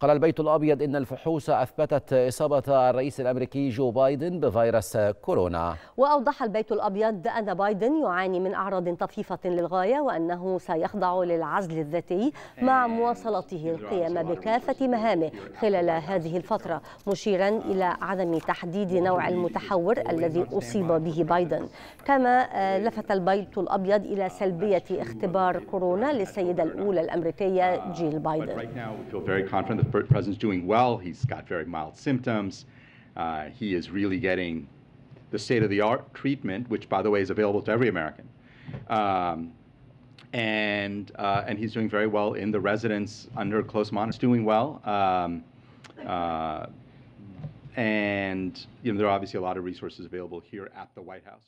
قال البيت الأبيض إن الفحوص أثبتت إصابة الرئيس الأمريكي جو بايدن بفيروس كورونا وأوضح البيت الأبيض أن بايدن يعاني من أعراض طفيفة للغاية وأنه سيخضع للعزل الذاتي مع مواصلته القيام بكافة مهامه خلال هذه الفترة مشيرا إلى عدم تحديد نوع المتحور الذي أصيب به بايدن كما آه، لفت البيت الأبيض إلى سلبية اختبار كورونا للسيدة الأولى الأمريكية جيل بايدن president's doing well. He's got very mild symptoms. Uh, he is really getting the state of the art treatment, which, by the way, is available to every American. Um, and, uh, and he's doing very well in the residence under close monitors. doing well. Um, uh, and you know, there are obviously a lot of resources available here at the White House.